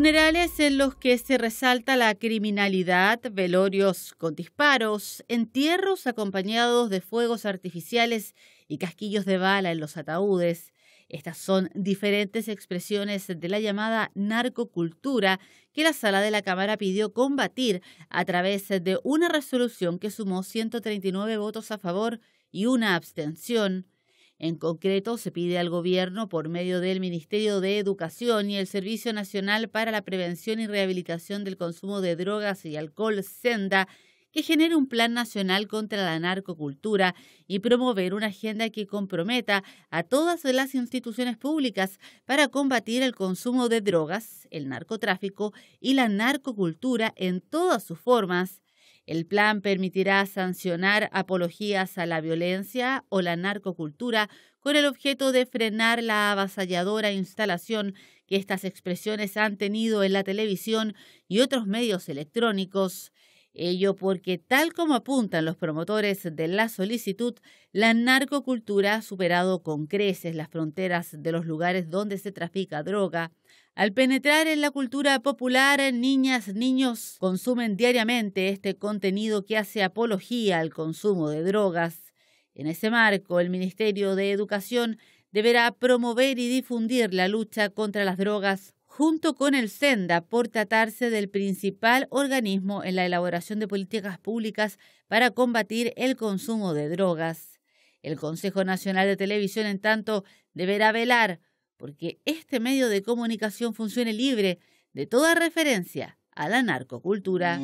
Funerales en los que se resalta la criminalidad, velorios con disparos, entierros acompañados de fuegos artificiales y casquillos de bala en los ataúdes. Estas son diferentes expresiones de la llamada narcocultura que la sala de la Cámara pidió combatir a través de una resolución que sumó 139 votos a favor y una abstención. En concreto, se pide al Gobierno, por medio del Ministerio de Educación y el Servicio Nacional para la Prevención y Rehabilitación del Consumo de Drogas y Alcohol, SENDA, que genere un plan nacional contra la narcocultura y promover una agenda que comprometa a todas las instituciones públicas para combatir el consumo de drogas, el narcotráfico y la narcocultura en todas sus formas el plan permitirá sancionar apologías a la violencia o la narcocultura con el objeto de frenar la avasalladora instalación que estas expresiones han tenido en la televisión y otros medios electrónicos. Ello porque, tal como apuntan los promotores de la solicitud, la narcocultura ha superado con creces las fronteras de los lugares donde se trafica droga. Al penetrar en la cultura popular, niñas, niños consumen diariamente este contenido que hace apología al consumo de drogas. En ese marco, el Ministerio de Educación deberá promover y difundir la lucha contra las drogas junto con el Senda por tratarse del principal organismo en la elaboración de políticas públicas para combatir el consumo de drogas. El Consejo Nacional de Televisión, en tanto, deberá velar porque este medio de comunicación funcione libre de toda referencia a la narcocultura.